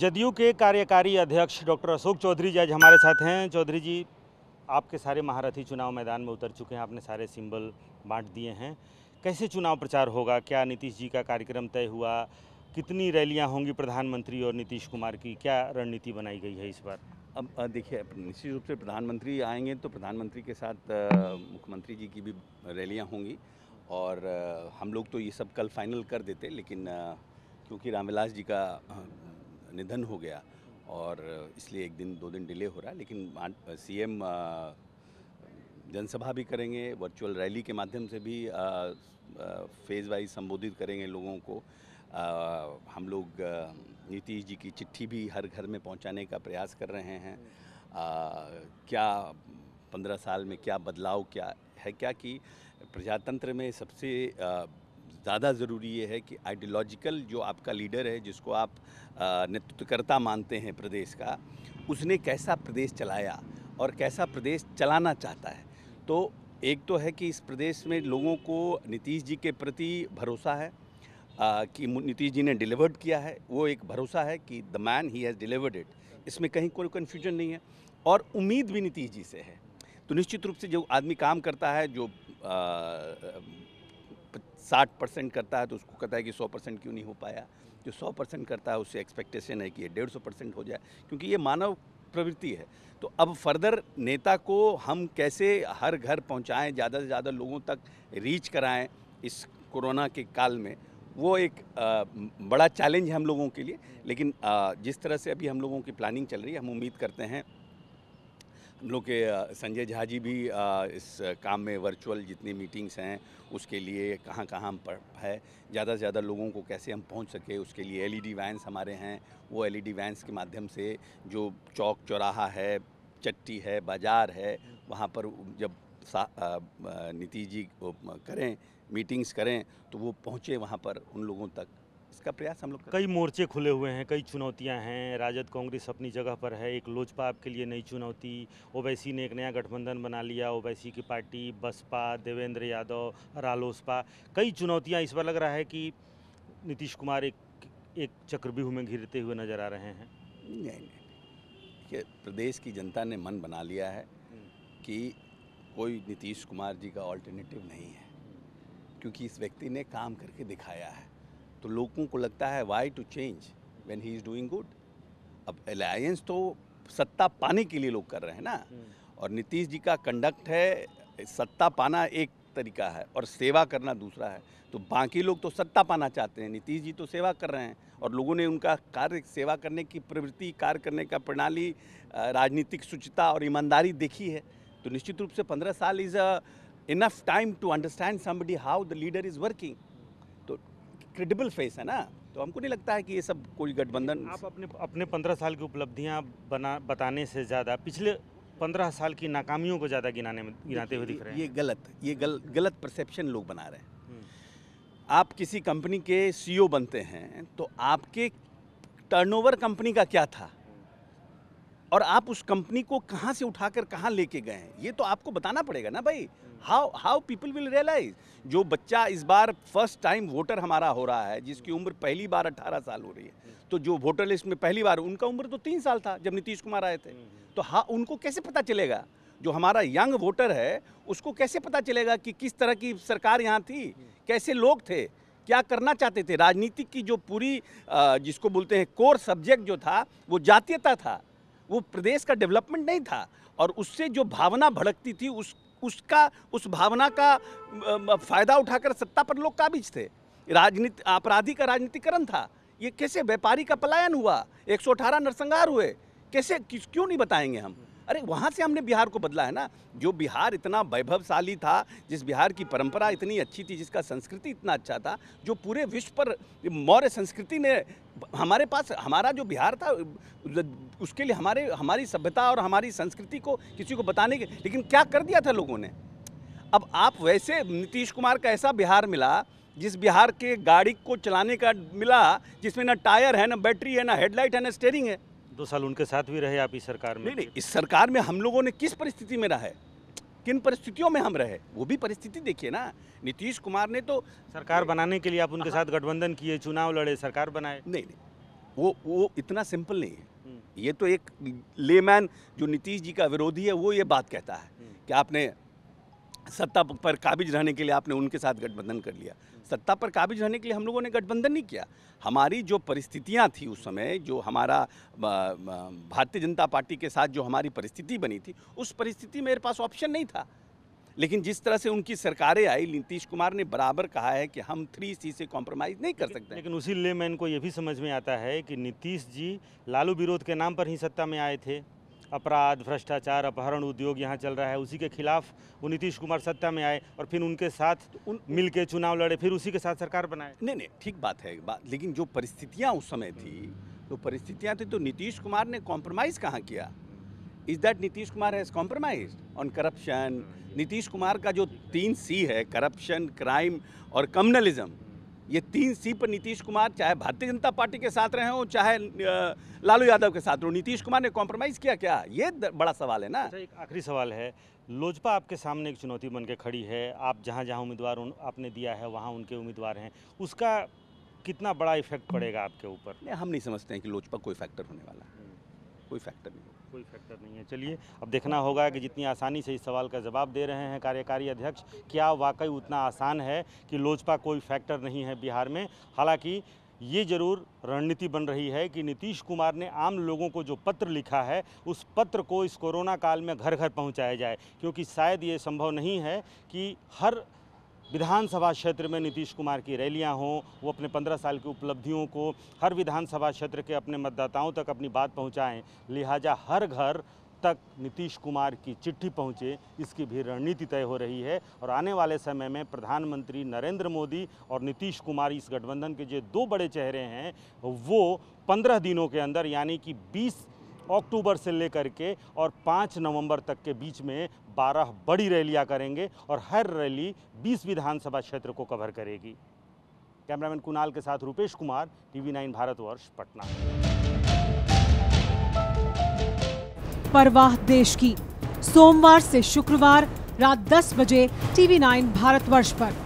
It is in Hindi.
जदयू के कार्यकारी अध्यक्ष डॉक्टर अशोक चौधरी जी आज हमारे साथ हैं चौधरी जी आपके सारे महारथी चुनाव मैदान में उतर चुके हैं आपने सारे सिंबल बांट दिए हैं कैसे चुनाव प्रचार होगा क्या नीतीश जी का कार्यक्रम तय हुआ कितनी रैलियां होंगी प्रधानमंत्री और नीतीश कुमार की क्या रणनीति बनाई गई है इस बार अब देखिए निश्चित रूप से प्रधानमंत्री आएंगे तो प्रधानमंत्री के साथ मुख्यमंत्री जी की भी रैलियाँ होंगी और हम लोग तो ये सब कल फाइनल कर देते लेकिन क्योंकि रामविलास जी का निधन हो गया और इसलिए एक दिन दो दिन डिले हो रहा है लेकिन सीएम जनसभा भी करेंगे वर्चुअल रैली के माध्यम से भी फेज़ वाइज संबोधित करेंगे लोगों को आ, हम लोग नीतीश जी की चिट्ठी भी हर घर में पहुंचाने का प्रयास कर रहे हैं आ, क्या पंद्रह साल में क्या बदलाव क्या है क्या कि प्रजातंत्र में सबसे ज़्यादा ज़रूरी ये है कि आइडियोलॉजिकल जो आपका लीडर है जिसको आप नेतृत्वकर्ता मानते हैं प्रदेश का उसने कैसा प्रदेश चलाया और कैसा प्रदेश चलाना चाहता है तो एक तो है कि इस प्रदेश में लोगों को नीतीश जी के प्रति भरोसा है आ, कि नीतीश जी ने डिलीवर्ड किया है वो एक भरोसा है कि the man he has delivered it इसमें कहीं कोई कन्फ्यूजन नहीं है और उम्मीद भी नीतीश जी से है तो निश्चित रूप से जो आदमी काम करता है जो आ, साठ परसेंट करता है तो उसको कहता है कि सौ परसेंट क्यों नहीं हो पाया जो सौ परसेंट करता है उससे एक्सपेक्टेशन है कि ये डेढ़ सौ परसेंट हो जाए क्योंकि ये मानव प्रवृत्ति है तो अब फर्दर नेता को हम कैसे हर घर पहुंचाएं ज़्यादा से ज़्यादा लोगों तक रीच कराएं इस कोरोना के काल में वो एक आ, बड़ा चैलेंज है हम लोगों के लिए लेकिन आ, जिस तरह से अभी हम लोगों की प्लानिंग चल रही है हम उम्मीद करते हैं हम लोग के संजय झा जी भी इस काम में वर्चुअल जितनी मीटिंग्स हैं उसके लिए कहाँ कहाँ हम है ज़्यादा से ज़्यादा लोगों को कैसे हम पहुँच सके उसके लिए एलईडी वैंस हमारे हैं वो एलईडी वैंस के माध्यम से जो चौक चौराहा है चट्टी है बाज़ार है वहाँ पर जब नीतीश जी करें मीटिंग्स करें तो वो पहुँचे वहाँ पर उन लोगों तक इसका प्रयास हम लोग कई मोर्चे खुले हुए हैं कई चुनौतियां हैं राजद कांग्रेस अपनी जगह पर है एक लोजपा आपके लिए नई चुनौती ओवैसी ने एक नया गठबंधन बना लिया ओवैसी की पार्टी बसपा देवेंद्र यादव रालोसपा कई चुनौतियाँ इस बार लग रहा है कि नीतीश कुमार एक एक चक्रव्यूह में घिरते हुए नजर आ रहे हैं नहीं नहीं प्रदेश की जनता ने मन बना लिया है कि कोई नीतीश कुमार जी का ऑल्टरनेटिव नहीं है क्योंकि इस व्यक्ति ने काम करके दिखाया है तो लोगों को लगता है why to change when he is doing good अब अलायंस तो सत्ता पाने के लिए लोग कर रहे हैं ना हम्म। और नीतीश जी का कंडक्ट है सत्ता पाना एक तरीका है और सेवा करना दूसरा है तो बाकी लोग तो सत्ता पाना चाहते हैं नीतीश जी तो सेवा कर रहे हैं और लोगों ने उनका कार्य सेवा करने की प्रवृत्ति कार्य करने का प्रणाली राजनीतिक शुचिता और ईमानदारी देखी है तो निश्चित रूप से पंद्रह साल is a enough time to understand somebody how the leader is working credible face है ना तो हमको नहीं लगता है कि ये सब कोई गठबंधन आप अपने अपने पंद्रह साल की उपलब्धियाँ बना बताने से ज़्यादा पिछले पंद्रह साल की नाकामियों को ज़्यादा गिनाने में गिनाते हुए दिख रहे हैं ये गलत ये गल, गलत परसेप्शन लोग बना रहे हैं हम्म। आप किसी कंपनी के सी e बनते हैं तो आपके टर्नओवर कंपनी का क्या था और आप उस कंपनी को कहाँ से उठाकर कहाँ लेके गए हैं ये तो आपको बताना पड़ेगा ना भाई how how people will realise जो बच्चा इस बार फर्स्ट टाइम वोटर हमारा हो रहा है जिसकी उम्र पहली बार 18 साल हो रही है तो जो वोटर लिस्ट में पहली बार उनका उम्र तो तीन साल था जब नीतीश कुमार आए थे तो हाँ उनको कैसे पता चलेगा जो हमारा यंग वोटर है उसको कैसे पता चलेगा कि किस तरह की सरकार यहाँ थी कैसे लोग थे क्या करना चाहते थे राजनीति की जो पूरी जिसको बोलते हैं कोर सब्जेक्ट जो था वो जातीयता था वो प्रदेश का डेवलपमेंट नहीं था और उससे जो भावना भड़कती थी उस उसका उस भावना का फ़ायदा उठाकर सत्ता पर लोग काबिज थे राजनीति आपराधी का राजनीतिकरण था ये कैसे व्यापारी का पलायन हुआ 118 नरसंहार हुए कैसे किस क्यों नहीं बताएंगे हम अरे वहाँ से हमने बिहार को बदला है ना जो बिहार इतना वैभवशाली था जिस बिहार की परंपरा इतनी अच्छी थी जिसका संस्कृति इतना अच्छा था जो पूरे विश्व पर मौर्य संस्कृति ने हमारे पास हमारा जो बिहार था उसके लिए हमारे हमारी सभ्यता और हमारी संस्कृति को किसी को बताने के लेकिन क्या कर दिया था लोगों ने अब आप वैसे नीतीश कुमार का ऐसा बिहार मिला जिस बिहार के गाड़ी को चलाने का मिला जिसमें ना टायर है ना बैटरी है ना हेडलाइट है ना स्टेयरिंग है दो साल उनके साथ भी रहे आप इस सरकार में नहीं नहीं इस सरकार में हम लोगों ने किस परिस्थिति में रहा है किन परिस्थितियों में हम रहे वो भी परिस्थिति देखिए ना नीतीश कुमार ने तो सरकार बनाने के लिए आप उनके साथ गठबंधन किए चुनाव लड़े सरकार बनाए नहीं नहीं वो वो इतना सिंपल नहीं है हम्म। ये तो एक लेमैन जो नीतीश जी का विरोधी है वो ये बात कहता है हम्म। कि आपने सत्ता पर काबिज रहने के लिए आपने उनके साथ गठबंधन कर लिया सत्ता पर काबिज रहने के लिए हम लोगों ने गठबंधन नहीं किया हमारी जो परिस्थितियां थी उस समय जो हमारा भारतीय जनता पार्टी के साथ जो हमारी परिस्थिति बनी थी उस परिस्थिति मेरे पास ऑप्शन नहीं था लेकिन जिस तरह से उनकी सरकारें आई नीतीश कुमार ने बराबर कहा है कि हम थ्री सी से कॉम्प्रोमाइज़ नहीं कर सकते लेकिन उसी लेमैन को ये भी समझ में आता है कि नीतीश जी लालू विरोध के नाम पर ही सत्ता में आए थे अपराध भ्रष्टाचार अपहरण उद्योग यहाँ चल रहा है उसी के खिलाफ वो नीतीश कुमार सत्ता में आए और फिर उनके साथ तो उन मिल के चुनाव लड़े फिर उसी के साथ सरकार बनाए नहीं नहीं ठीक बात है बात लेकिन जो परिस्थितियाँ उस समय थी तो परिस्थितियाँ थी तो नीतीश कुमार ने कॉम्प्रोमाइज़ कहाँ किया is that Nitish Kumar has compromise on corruption Nitish Kumar का जो तीन सी है करप्शन क्राइम और कम्युनलिज्म ये तीन सीट पर नीतीश कुमार चाहे भारतीय जनता पार्टी के साथ रहे हों चाहे लालू यादव के साथ रहो नीतीश कुमार ने कॉम्प्रोमाइज़ किया क्या ये बड़ा सवाल है ना अच्छा, एक आखिरी सवाल है लोजपा आपके सामने एक चुनौती बन के खड़ी है आप जहाँ जहाँ उम्मीदवार आपने दिया है वहाँ उनके उम्मीदवार हैं उसका कितना बड़ा इफेक्ट पड़ेगा आपके ऊपर हम नहीं समझते हैं कि लोजपा कोई फैक्टर होने वाला है कोई फैक्टर नहीं होगा कोई फैक्टर नहीं है चलिए अब देखना होगा कि जितनी आसानी से इस सवाल का जवाब दे रहे हैं कार्यकारी अध्यक्ष क्या वाकई उतना आसान है कि लोजपा कोई फैक्टर नहीं है बिहार में हालांकि ये जरूर रणनीति बन रही है कि नीतीश कुमार ने आम लोगों को जो पत्र लिखा है उस पत्र को इस कोरोना काल में घर घर पहुंचाया जाए क्योंकि शायद ये संभव नहीं है कि हर विधानसभा क्षेत्र में नीतीश कुमार की रैलियां हों वो अपने पंद्रह साल की उपलब्धियों को हर विधानसभा क्षेत्र के अपने मतदाताओं तक अपनी बात पहुंचाएं लिहाजा हर घर तक नीतीश कुमार की चिट्ठी पहुंचे इसकी भी रणनीति तय हो रही है और आने वाले समय में प्रधानमंत्री नरेंद्र मोदी और नीतीश कुमार इस गठबंधन के जो दो बड़े चेहरे हैं वो पंद्रह दिनों के अंदर यानी कि बीस अक्टूबर से लेकर के और पाँच नवंबर तक के बीच में बारह बड़ी रैलियां करेंगे और हर रैली बीस विधानसभा क्षेत्र को कवर करेगी कैमरामैन कुणाल के साथ रूपेश कुमार टीवी नाइन भारतवर्ष पटना परवाह देश की सोमवार से शुक्रवार रात 10 बजे टीवी नाइन भारतवर्ष पर